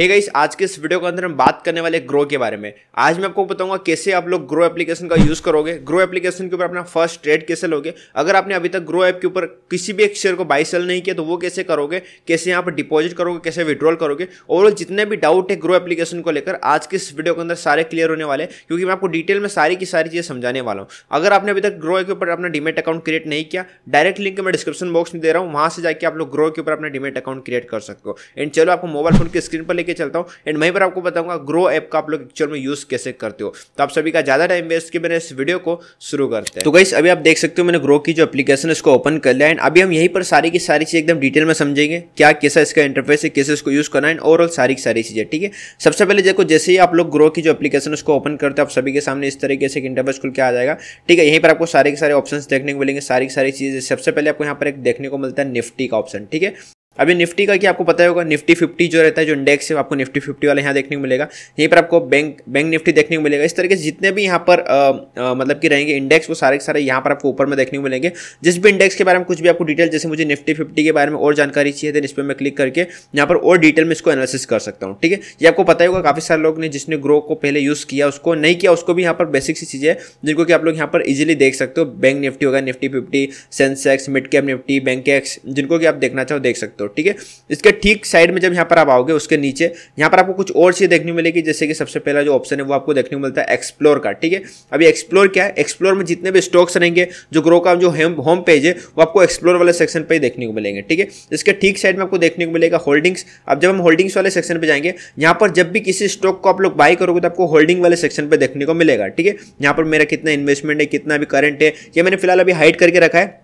हे hey guys आज के इस वीडियो के अंदर हम बात करने वाले ग्रो के बारे में आज मैं आपको बताऊंगा कैसे आप लोग ग्रो एप्लीकेशन का यूज़ करोगे ग्रो एप्लीकेशन के ऊपर अपना फर्स्ट ट्रेड कैसे लोगे अगर आपने अभी तक ग्रो ऐप के ऊपर किसी भी एक शेयर को बाई सेल नहीं किया तो वो कैसे करोगे कैसे यहाँ पर डिपॉजिट करोगे कैसे विड्रॉल करोगे ओवरऑल जितने भी डाउट है ग्रो एप्लीकेशन को लेकर आज के इस वीडियो के अंदर सारे क्लियर होने वाले क्योंकि मैं आपको डिटेल में सारी की सारी चीज़ें समझाने वाला हूँ अगर आपने अभी तक ग्रो के ऊपर अपना डिमेट अकाउंट क्रिएट नहीं किया डायरेक्ट लिंक मैं डिस्क्रिप्शन बॉक्स में दे रहा हूँ वहाँ से जाकर आप लोग ग्रो के ऊपर अपना डिमेट अकाउंट क्रिएट कर सकते हो एंड चलो आपको मोबाइल फोन की स्क्रीन पर लेकर लेके चलता हूँ एंड वहीं पर आपको बताऊंगा ग्रो ऐप का आप लोग एक्चुअल में यूज़ कैसे करते हो तो आप सभी का ज़्यादा टाइम वेस्ट के मैंने इस वीडियो को शुरू करते हैं तो गाइस अभी आप देख सकते हो मैंने ग्रो की जो एप्लीकेशन है इसको ओपन कर लिया एंड अभी हम यहीं पर सारी की सारी चीज़ एकदम डिटेल में समझेंगे क्या कैसा इसका इंटरफेस है कैसे इसको यूज़ करना है एंड ओवरऑल सारी की सारी चीज़ें ठीक है सबसे पहले देखो जैसे ही आप लोग ग्रो की जो एप्लीकेशन उसको ओपन करते हो आप सभी के सामने इस तरीके से एक इंटरफेस खुल के आ जाएगा ठीक है यहीं पर आपको सारे के सारे ऑप्शन देखने को मिलेंगे सारी की सारी चीज़ें सबसे पहले आपको यहाँ पर एक देखने को मिलता है निफ्टी का ऑप्शन ठीक है अभी निफ्टी का कि आपको पता होगा निफ्टी फिफ्टी जो रहता है जो इंडेक्स है आपको निफ्टी फिफ्टी वाला यहाँ देखने को मिलेगा यहीं पर आपको बैंक बैंक निफ्टी देखने को मिलेगा इस तरीके से जितने भी यहाँ पर आ, आ, मतलब कि रहेंगे इंडेक्स वो सारे के सारे यहाँ पर आपको ऊपर में देखने को मिलेंगे जिस भी इंडेक्स के बारे में कुछ भी आपको डिटेल जैसे मुझे निफ्टी फिफ्टी के बारे में और जानकारी चाहिए देन इस पर मैं क्लिक करके यहाँ पर और डिटेल में इसको एनालिसिस कर सकता हूँ ठीक है ये आपको पता होगा काफ़ी सारे लोग ने जिसने ग्रो को पहले यूज़ किया उसको नहीं किया उसको भी यहाँ पर बेसिक सी चीज़ें जिनको कि आप लोग यहाँ पर ईजिली देख सकते हो बैंक निफ्टी होगा Nifty fifty Sensex mid cap Nifty bank X जिनको कि आप देखना चाहो देख सकते हो ठीक है इसके ठीक साइड में जब यहाँ पर आप आओगे उसके नीचे यहाँ पर आपको कुछ और चीज़ देखने मिलेगी जैसे कि सबसे पहला जो ऑप्शन है वो आपको देखने को मिलता है एक्सप्लोर का ठीक है अभी एक्सप्लोर क्या है एक्सप्लोर में जितने भी स्टॉक्स रहेंगे जो ग्रो का जो होम पेज है वो आपको एक्सप्लोर वाले सेक्शन पर ही देखने को मिलेंगे ठीक है इसके ठीक साइड में आपको देखने को मिलेगा होल्डिंग्स अब जब हम होल्डिंग्स वाले सेक्शन पर जाएंगे यहाँ पर जब भी किसी स्टॉक को आप लोग बाई करोगे तो आपको होल्डिंग वाले सेक्शन पर देखने को मिलेगा ठीक है यहाँ पर मेरा कितना इन्वेस्टमेंट है कितना भी करंट है ये मैंने फिलहाल अभी हाइड करके रखा है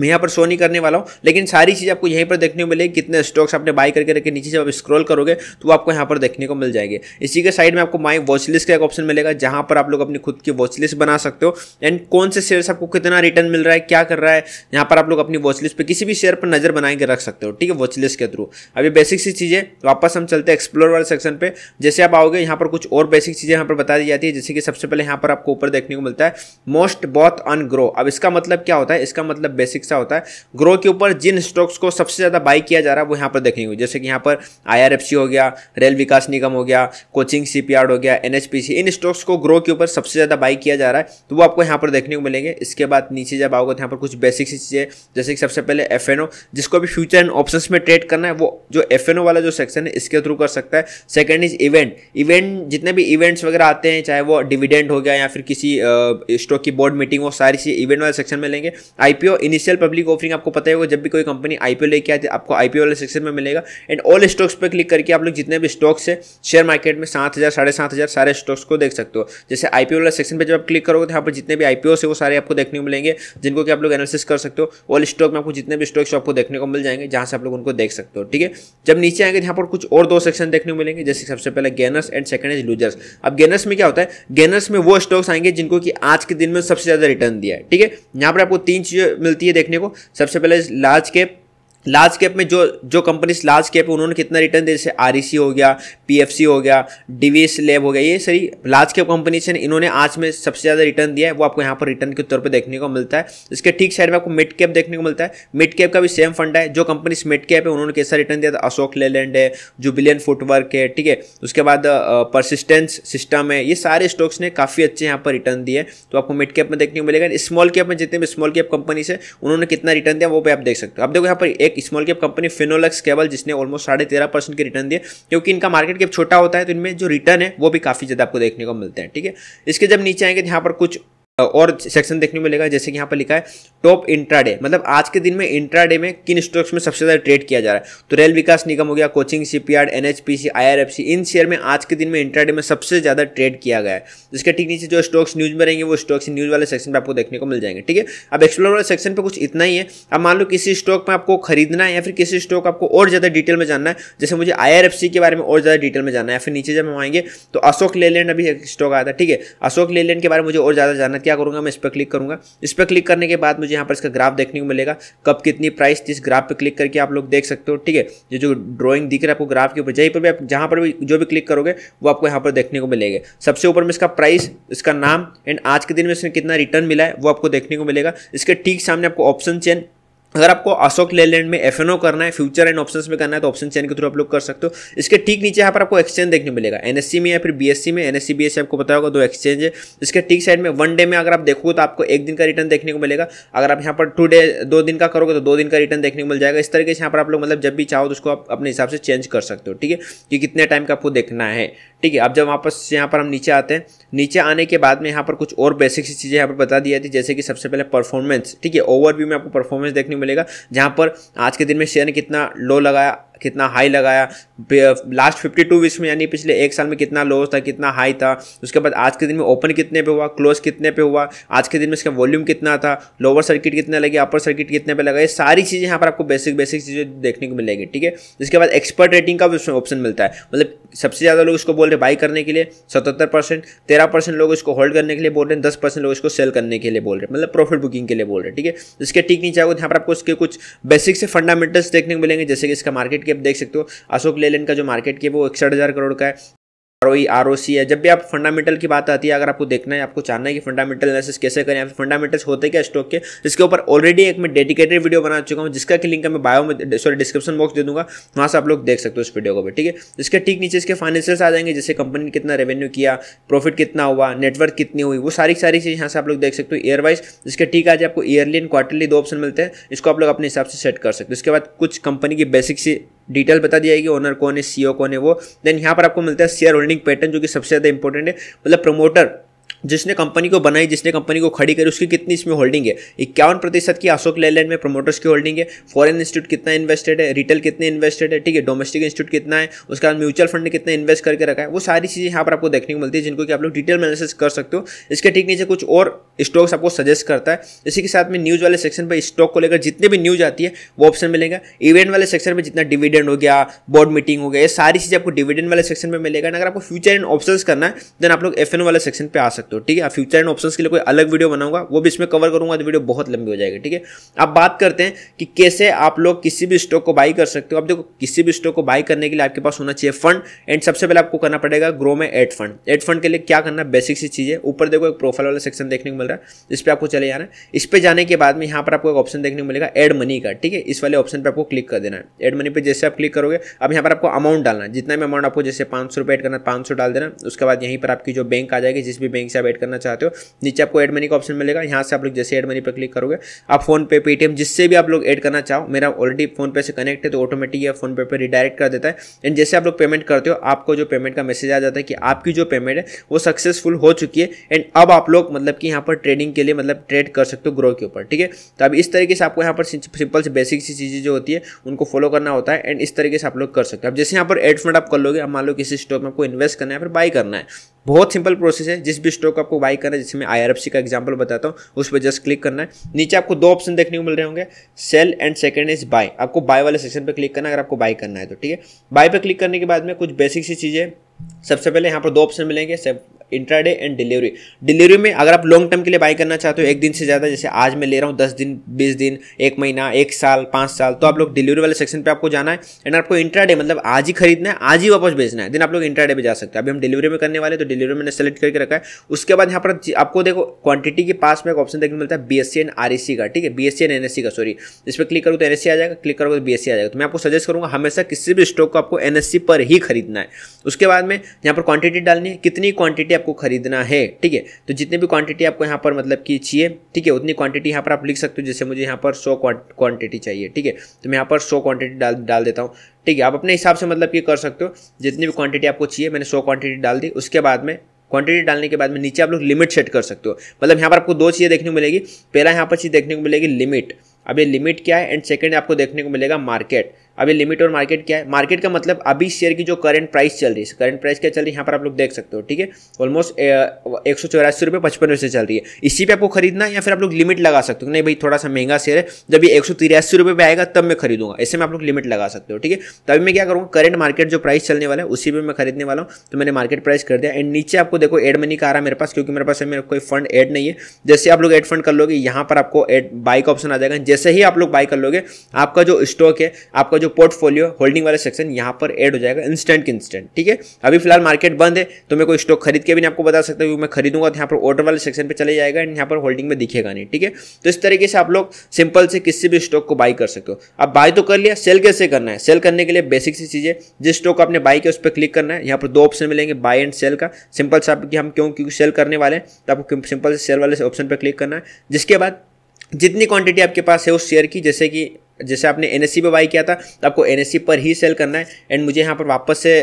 मैं यहाँ पर शो नहीं करने वाला हूँ लेकिन सारी चीज़ आपको यहीं पर देखने को मिलेगी कितने स्टॉक्स आपने बाय करके रखे नीचे जब आप स्क्रॉल करोगे तो आपको यहाँ पर देखने को मिल जाएगी इसी के साइड में आपको माई वॉच लिस्ट का एक ऑप्शन मिलेगा जहाँ पर आप लोग अपनी खुद की वॉचलिस्ट बना सकते हो एंड कौन से शेयर आपको कितना रिटर्न मिल रहा है क्या कर रहा है यहाँ पर आप लोग अपनी वॉचलिस्ट पर किसी भी शेयर पर नज़र बना के रख सकते हो ठीक है वॉचलिस्ट के थ्रू अब ये बेसिक सी चीज़ें तो वापस हम चलते हैं एक्सप्लोर वाले सेक्शन पर जैसे आप आओगे यहाँ पर कुछ और बेसिक चीज़ें यहाँ पर बता दी जाती है जैसे कि सबसे पहले यहाँ पर आपको ऊपर देखने को मिलता है मोस्ट बॉथ अन ग्रो अब इसका मतलब क्या होता है इसका मतलब बेसिक शिक्षा होता है ग्रो के ऊपर जिन स्टॉक्स को सबसे ज़्यादा बाई किया जा रहा है वो यहाँ पर देखने को जैसे कि यहाँ पर आई हो गया रेल विकास निगम हो गया कोचिंग सी हो गया एन इन स्टॉक्स को ग्रो के ऊपर सबसे ज़्यादा बाई किया जा रहा है तो वो आपको यहाँ पर देखने को मिलेंगे इसके बाद नीचे जब आओगे तो यहाँ पर कुछ बेसिक सी चीज़ें जैसे कि सबसे पहले एफ जिसको भी फ्यूचर एंड ऑप्शन में ट्रेड करना है वो जो एफ वाला जो सेक्शन है इसके थ्रू कर सकता है सेकेंड इज इवेंट इवेंट जितने भी इवेंट्स वगैरह आते हैं चाहे वो डिविडेंड हो गया या फिर किसी स्टॉक की बोर्ड मीटिंग वो सारी चीज़ इवेंट वाले सेक्शन में लेंगे IPO initial initial public offering आपको पता होगा जब भी कोई कंपनी आईपीओ लेके आती है आपको आईपीओ वाले सेक्शन में मिलेगा एंड ऑल स्टॉक्स पर क्लिक करके आप लोग जितने भी स्टॉक्स है शेयर मार्केट में सात हज़ार साढ़े सात हज़ार सारे स्टॉक्स को देख सकते हो जैसे आईपीओ वाले सेक्शन पर जब आप क्लिक करोगे तो यहाँ पर जितने भी आईपीओ है वो सारे आपको देखने को मिलेंगे जिनको कि आप लोग एनालिसिस कर सकते हो ऑल स्टॉक में आपको जितने भी स्टॉक्स आपको देखने को मिल जाएंगे जहाँ से आप लोग उनको देख सकते हो ठीक है जब नीचे आएंगे तो यहाँ पर कुछ और दो सेक्शन देखने को मिलेंगे जैसे सबसे पहले gainers and second is losers अब गेनर्स में क्या होता है गेनर्स में वो स्टॉक्स आएंगे जिनको कि आज के दिन में सबसे ज़्यादा रिटर्न दिया है ठीक है यहाँ पर आपको तीन चीज़ें मिलती है देखने को सबसे पहले लार्ज कैप लार्ज कैप में जो जो कंपनीज लार्ज कैप है उन्होंने कितना रिटर्न दिया जैसे आर e हो गया पी हो गया डिवीस लैब हो गया ये सारी लार्ज कैप कंपनीज हैं इन्होंने आज में सबसे ज़्यादा रिटर्न दिया है वो आपको यहाँ पर रिटर्न के तौर पर देखने को मिलता है इसके ठीक साइड में आपको मिड कैप देखने को मिलता है मिड कैप का भी सेम फंड है जो कंपनीज मिड कैप है उन्होंने कैसा रिटर्न दिया था अशोक लेलैंड है जुबिलियन फुटवर्क है ठीक है उसके बाद परसिस्टेंस सिस्टम है ये सारे स्टॉक्स ने काफ़ी अच्छे यहाँ पर रिटर्न दिए तो आपको मिड कैप में देखने को मिलेगा स्मॉल कैप में जितने भी स्मॉल कैप कंपनीज है उन्होंने कितना रिटर्न दिया वो भी आप देख सकते हो आप देखो यहाँ पर एक एक small cap company Finolex cable जिसने ऑलमोस्ट साढ़े तेरह परसेंट के रिटर्न दिए क्योंकि इनका मार्केट कैप छोटा होता है तो इनमें जो रिटर्न है वो भी काफ़ी ज़्यादा आपको देखने को मिलते हैं ठीक है इसके जब नीचे आएंगे तो यहाँ पर कुछ और सेक्शन देखने को मिलेगा जैसे कि यहाँ पर लिखा है टॉप इंट्राडे मतलब आज के दिन में इंट्राडे में किन स्टॉक्स में सबसे ज़्यादा ट्रेड किया जा रहा है तो रेल विकास निगम हो गया कोचिंग शिपयार्ड एनएचपीसी आईआरएफसी इन शेयर में आज के दिन में इंट्राडे में सबसे ज़्यादा ट्रेड किया गया है इसके ठीक नीचे जो स्टॉक्स न्यूज़ में रहेंगे वो स्टॉक्स न्यूज़ वाले सेक्शन पर आपको देखने को मिल जाएंगे ठीक है अब एक्सप्लोर वाले सेक्शन पर कुछ इतना ही है अब मान लो किसी स्टॉक में आपको खरीदना है या फिर किसी स्टॉक आपको और ज़्यादा डिटेल में जानना है जैसे मुझे आई के बारे में और ज़्यादा डिटेल में जानना है या फिर नीचे जब हम आएंगे तो अशोक लेलैंड अभी एक स्टॉक आया था ठीक है अशोक लेलैंड के बारे में मुझे और ज़्यादा जानना क्या करूँगा मैं इस पर क्लिक करूँगा इस पर क्लिक करने के बाद मुझे यहाँ पर इसका ग्राफ देखने को मिलेगा कब कितनी प्राइस थी इस ग्राफ पर क्लिक करके आप लोग देख सकते हो ठीक है ये जो ड्रॉइंग दिख रहा है आपको ग्राफ के ऊपर जहीं पर भी आप जहाँ पर भी जो भी क्लिक करोगे वो आपको यहाँ पर देखने को मिलेगा सबसे ऊपर में इसका प्राइस इसका नाम एंड आज के दिन में इसने कितना रिटर्न मिला है वो आपको देखने को मिलेगा इसके ठीक सामने आपको ऑप्शन चेन अगर आपको अशोक लेलैंड में एफ करना है फ्यूचर एंड ऑप्शंस में करना है तो ऑप्शन चैन के थ्रू आप लोग कर सकते हो इसके ठीक नीचे यहाँ पर आपको एक्सचेंज देखने मिलेगा एनएससी में या फिर बीएससी में एनएससी बीएससी आपको पता होगा दो एक्सचेंज है इसके ठीक साइड में वन डे में अगर आप देखोगे तो आपको एक दिन का रिटर्न देखने को मिलेगा अगर आप यहाँ पर टू डे दो दिन का करोगे तो दो दिन का रिटर्न देखने को मिल जाएगा इस तरीके से यहाँ पर आप लोग मतलब जब भी चाहो तो उसको आप अपने हिसाब से चेंज कर सकते हो ठीक है कि कितने टाइम का आपको देखना है ठीक है अब जब वापस यहाँ पर हम नीचे आते हैं नीचे आने के बाद में यहाँ पर कुछ और बेसिक सी चीज़ें यहाँ पर बता दी जाती जैसे कि सबसे पहले परफॉर्मेंस ठीक है ओवरव्यू में आपको परफॉर्मेंस देखने मिलेगा जहाँ पर आज के दिन में शेयर ने कितना लो लगाया कितना हाई लगाया लास्ट फिफ्टी टू वीक्स में यानी पिछले एक साल में कितना लो था कितना हाई था उसके बाद आज के दिन में ओपन कितने पे हुआ क्लोज कितने पे हुआ आज के दिन में इसका वॉल्यूम कितना था लोअर सर्किट कितने लगे अपर सर्किट कितने पे लगा ये सारी चीज़ें यहाँ पर आपको बेसिक बेसिक चीज़ें देखने को मिलेगी ठीक है इसके बाद एक्सपर्ट रेटिंग का भी उसमें ऑप्शन मिलता है मतलब सबसे ज़्यादा लोग इसको बोल रहे बाई करने के लिए सतहत्तर परसेंट तेरह परसेंट लोग इसको होल्ड करने के लिए बोल रहे हैं दस परसेंट लोग इसको सेल करने के लिए बोल रहे हैं मतलब प्रॉफिट बुकिंग के लिए बोल रहे हैं ठीक है इसके ठीक नीचे आओ यहाँ पर आपको इसके कुछ बेसिक से फंडामेंटल्स देखने को मिलेंगे जैसे कि इसका मार्केट के कैप देख सकते हो अशोक लेलैंड का जो मार्केट कैप वो इकसठ करोड़ का है आर ओ सी है जब भी आप फंडामेंटल की बात आती है अगर आपको देखना है आपको जानना है कि फंडामेंटल एनालिसिस कैसे करें या फिर फंडामेंटल्स होते क्या स्टॉक के जिसके ऊपर ऑलरेडी एक मैं डेडिकेटेड वीडियो बना चुका हूँ जिसका कि लिंक मैं बायो में सॉरी डिस्क्रिप्शन बॉक्स दे दूंगा वहाँ से आप लोग देख सकते हो उस वीडियो को भी ठीक है इसके ठीक नीचे इसके फाइनेंशियल्स आ जाएंगे जैसे कंपनी ने कितना रेवेन्यू किया प्रॉफिट कितना हुआ नेटवर्क कितनी हुई वो सारी सारी चीज़ यहाँ से आप लोग देख सकते हो ईयर वाइज इसके ठीक आज आपको ईयरली एंड क्वार्टरली दो ऑप्शन मिलते हैं इसको आप लोग अपने हिसाब से सेट कर सकते हो इसके बाद कुछ कंपनी की बेसिक सी डिटेल बता दिया जाएगी ओनर कौन है सीईओ e कौन है वो देन यहाँ पर आपको मिलता है शेयर होल्डिंग पैटर्न जो कि सबसे ज़्यादा इंपॉर्टेंट है मतलब प्रमोटर जिसने कंपनी को बनाई जिसने कंपनी को खड़ी करी उसकी कितनी इसमें होल्डिंग है इक्यावन प्रतिशत की अशोक लेलैंड में प्रमोटर्स की होल्डिंग है फॉरेन इंस्टीट्यूट कितना इन्वेस्टेड है रिटेल कितने इन्वेस्टेड है ठीक है डोमेस्टिक इंस्टीट्यूट कितना है उसके बाद म्यूचुअल फंड ने कितना इन्वेस्ट करके रखा है वो सारी चीज़ें यहाँ पर आपको देखने को मिलती है जिनको कि आप लोग डिटेल एनालिसिस कर सकते हो इसके ठीक नीचे कुछ और स्टॉक्स आपको सजेस्ट करता है इसी के साथ में न्यूज़ वाले सेक्शन पर स्टॉक को लेकर जितने भी न्यूज़ आती है वो ऑप्शन मिलेगा इवेंट वाले सेक्शन में जितना डिविडेंड हो गया बोर्ड मीटिंग हो गया ये सारी चीजें आपको डिविडेंड वाले सेक्शन में मिलेगा अगर आपको फ्यूचर एंड ऑप्शन करना है देन आप लोग एफ वाले सेक्शन पर आ सकते हो ठीक है फ्यूचर एंड ऑप्शन के लिए कोई अलग वीडियो बनाऊंगा वो भी इसमें कवर करूंगा तो वीडियो बहुत लंबी हो जाएगी ठीक है अब बात करते हैं कि कैसे आप लोग किसी भी स्टॉक को बाई कर सकते हो अब देखो किसी भी स्टॉक को बाई करने के लिए आपके पास होना चाहिए फंड एंड सबसे पहले आपको करना पड़ेगा ग्रो में एड फंड एड फंड के लिए क्या करना बेसिक सी चीज़ है ऊपर देखो एक प्रोफाइल वाला सेक्शन देखने को मिल रहा है इस पर आपको चले जाना है इस पर जाने के बाद में यहाँ पर आपको एक ऑप्शन देखने को मिलेगा एड मनी का ठीक है इस वाले ऑप्शन पर आपको क्लिक कर देना है एड मनी पर जैसे आप क्लिक करोगे अब यहाँ पर आपको अमाउंट डालना है जितना भी अमाउंट आपको जैसे पाँच सौ रुपये करना है पाँच सौ डाल देना उसके बाद यहीं पर आपकी जो बैंक आ जाएगी जिस भी बैंक से आप एड करना चाहते हो नीचे आपको एड मनी का ऑप्शन मिलेगा यहाँ से आप लोग जैसे एड मनी पर क्लिक करोगे आप फोनपे पेटीएम जिससे भी आप लोग एड करना चाहो मेरा ऑलरेडी फोनपे से कनेक्ट है तो ऑटोमेटिक या फोनपे पर रिडायरेक्ट कर देता है एंड जैसे आप लोग पेमेंट करते हो आपको जो पेमेंट का मैसेज आ जाता है कि आपकी जो पेमेंट है वो सक्सेसफुल हो चुकी है एंड अब आप लोग मतलब कि यहाँ पर पर ट्रेडिंग के लिए मतलब ट्रेड कर सकते हो ग्रो के ऊपर ठीक है तो अब इस तरीके से आपको यहाँ पर सिंपल से बेसिक सी चीज़ें जो होती है उनको फॉलो करना होता है एंड इस तरीके से आप लोग कर सकते हो अब जैसे यहाँ पर एड फंड आप कर लोगे अब मान लो किसी स्टॉक में आपको इन्वेस्ट करना है फिर बाई करना है बहुत सिंपल प्रोसेस है जिस भी स्टॉक आपको बाई करना है जैसे मैं आई का एग्जाम्पल बताता हूँ उस पर जस्ट क्लिक करना है नीचे आपको दो ऑप्शन देखने को मिल रहे होंगे sell and second is buy आपको बाय वाले सेक्शन पर क्लिक करना है अगर आपको बाई करना है तो ठीक है बाय पर क्लिक करने के बाद में कुछ बेसिक सी चीज़ें सबसे पहले यहाँ पर दो ऑप्शन मिलेंगे इंट्राडे एंड डिलीवरी डिलीवरी में अगर आप लॉन्ग टर्म के लिए बाई करना चाहते हो एक दिन से ज़्यादा जैसे आज मैं ले रहा हूँ दस दिन बीस दिन एक महीना एक साल पाँच साल तो आप लोग डिलीवरी वाले सेक्शन पर आपको जाना है एंड आपको इंट्राडे मतलब आज ही खरीदना है आज ही वापस भेजना है दिन आप लोग इंट्राडे पर जा सकते हैं अभी हम डिलीवरी में करने वाले तो डिलीवरी मैंने सेलेक्ट करके रखा है उसके बाद यहाँ पर आपको देखो क्वांटिटी के पास में एक ऑप्शन देखने मिलता है बी एंड आर का ठीक है बी एंड एन का सॉरी इस पर क्लिक करूँ तो एन आ जाएगा क्लिक करोगे तो बी आ जाएगा तो मैं आपको सजेस्ट करूँगा हमेशा किसी भी स्टॉक को आपको एन पर ही खरीदना है उसके बाद में यहाँ पर क्वांटिटी डालनी है कितनी क्वांटिटी आप आपको खरीदना है ठीक है तो जितने भी क्वांटिटी आपको यहाँ पर मतलब की चाहिए ठीक है उतनी क्वांटिटी यहाँ पर आप लिख सकते हो जैसे मुझे यहाँ पर सौ क्वांटिटी चाहिए ठीक है तो मैं यहाँ पर सौ क्वांटिटी डाल डाल देता हूँ ठीक है आप अपने हिसाब से मतलब ये कर सकते हो जितनी भी क्वांटिटी आपको चाहिए मैंने सौ क्वांटिटी डाल दी उसके बाद में क्वांटिटी डालने के बाद में नीचे आप लोग लिमिट सेट कर सकते हो मतलब यहाँ पर आपको दो चीज़ें देखने को मिलेगी पहला यहाँ पर चीज़ देखने को मिलेगी लिमिट अब ये लिमिट क्या है एंड सेकेंड आपको देखने को मिलेगा मार्केट अभी लिमिट और मार्केट क्या है मार्केट का मतलब अभी शेयर की जो करंट प्राइस चल रही है करंट प्राइस क्या चल रही है यहाँ पर आप लोग देख सकते हो ठीक है ऑलमोस्ट एक सौ चौरासी रुपये पचपन से चल रही है इसी पे आपको खरीदना या फिर आप लोग लिमिट लगा सकते हो नहीं भाई थोड़ा सा महंगा शेयर है जब ये एक सौ तिरासी रुपये पर आएगा तब मैं खरीदूंगा ऐसे में आप लोग लिमिट लगा सकते हो ठीक है तभी मैं क्या करूँगा करंट मार्केट जो प्राइस चलने वाला है उसी पर मैं खरीदने वाला हूँ तो मैंने मार्केट प्राइस कर दिया एंड नीचे आपको देखो एड मनी का आ रहा है मेरे पास क्योंकि मेरे पास मेरे कोई फंड एड नहीं है जैसे आप लोग एड फंड कर लोगे यहाँ पर आपको एड बाई का ऑप्शन आ जाएगा जैसे ही आप लोग बाई कर लोगे आपका जो स्टॉक है आपका जो पोर्टफोलियो होल्डिंग वाला सेक्शन यहाँ पर एड हो जाएगा इंस्टेंट इंस्टेंट ठीक है अभी फिलहाल मार्केट बंद है तो मैं कोई स्टॉक खरीद के भी नहीं आपको बता सकता हूँ मैं खरीदूंगा तो यहाँ पर ऑर्डर वाले सेक्शन पर चले जाएगा एंड यहाँ पर होल्डिंग में दिखेगा नहीं ठीक है तो इस तरीके से आप लोग सिंपल से किसी भी स्टॉक को बाई कर सकते हो आप बाय तो कर लिया सेल कैसे करना है सेल करने के लिए बेसिक सी चीज़ें जिस स्टॉक आपने बाई किया उस पर क्लिक करना है यहाँ पर दो ऑप्शन मिलेंगे बाय एंड सेल का सिंपल से आप हम क्यों क्योंकि सेल करने वाले हैं तो आपको सिंपल से सेल वाले ऑप्शन पर क्लिक करना है जिसके बाद जितनी क्वांटिटी आपके पास है उस शेयर की जैसे कि जैसे आपने एन पे बाई किया था तो आपको एन पर ही सेल करना है एंड मुझे यहाँ पर वापस से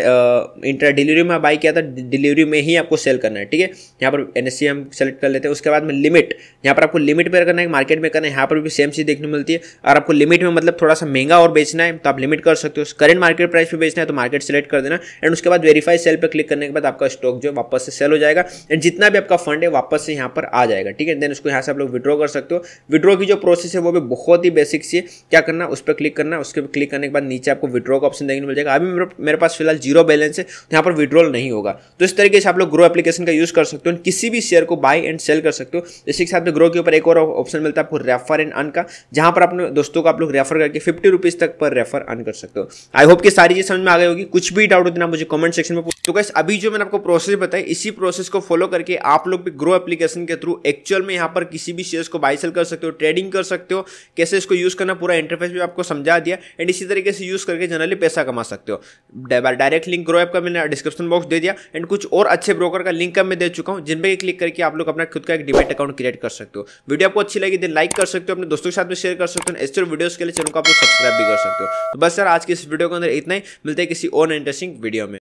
इंटर डिलीवरी में बाई किया था डिलीवरी में ही आपको सेल करना है ठीक है यहाँ पर एन हम सेलेक्ट कर लेते हैं उसके बाद में लिमिट यहाँ पर आपको लिमिट पर करना है मार्केट में करना है यहाँ पर भी सेम चीज़ देखने को मिलती है और आपको लिमिट में मतलब थोड़ा सा महंगा और बेचना है तो आप लिमिट कर सकते हो करेंट मार्केट प्राइस पर बेचना है तो मार्केट सेलेक्ट कर देना एंड उसके बाद वेरीफाई सेल पर क्लिक करने के बाद आपका स्टॉक जो है वापस से सेल हो जाएगा एंड जितना भी आपका फंड है वापस से यहाँ पर आ जाएगा ठीक है देन उसको यहाँ से आप लोग विड्रॉ कर सकते हो विड्रॉ की जो प्रोसेस है वो भी बहुत ही बेसिक सी है क्या क्या करना उस पर क्लिक करना उसके क्लिक करने के बाद नीचे आपको विड्रॉ का ऑप्शन देखने मिल जाएगा अभी मेरे पास फिलहाल जीरो बैलेंस है तो यहाँ पर विड्रॉल नहीं होगा तो इस तरीके से आप लोग ग्रो एप्लीकेशन का यूज़ कर सकते हो किसी भी शेयर को बाय एंड सेल कर सकते हो इसी के साथ में ग्रो के ऊपर एक और ऑप्शन मिलता है आपको रेफर एंड अन का जहां पर अपने दोस्तों को आप लोग रेफर करके फिफ्टी रुपीज़ तक पर रेफर अन कर सकते हो आई होप की सारी चीज़ समझ में आ गई होगी कुछ भी डाउट होता मुझे कमेंट सेक्शन में तो कैसे अभी जो मैंने आपको प्रोसेस बताया इसी प्रोसेस को फॉलो करके आप लोग भी ग्रो एप्लीकेशन के थ्रू एक्चुअल में यहाँ पर किसी भी शेयर को बाय सेल कर सकते हो ट्रेडिंग कर सकते हो कैसे इसको यूज़ करना पूरा इंटरफेस भी आपको समझा दिया एंड इसी तरीके से यूज़ करके जनरली पैसा कमा सकते हो डायरेक्ट लिंक ग्रो ऐप का मैंने डिस्क्रिप्शन बॉक्स दे दिया एंड कुछ और अच्छे ब्रोकर का लिंक का मैं दे चुका हूँ जिन पर क्लिक करके आप लोग अपना खुद का एक डिबेट अकाउंट क्रिएट कर सकते हो वीडियो आपको अच्छी लगी दिन लाइक कर सकते हो अपने दोस्तों के साथ में शेयर कर सकते हो ऐसे वीडियोज़ के लिए चैनल को आप लोग सब्सक्राइब भी कर सकते हो तो बस सर आज की इस वीडियो के अंदर इतना ही मिलते हैं किसी और इंटरेस्टिंग वीडियो में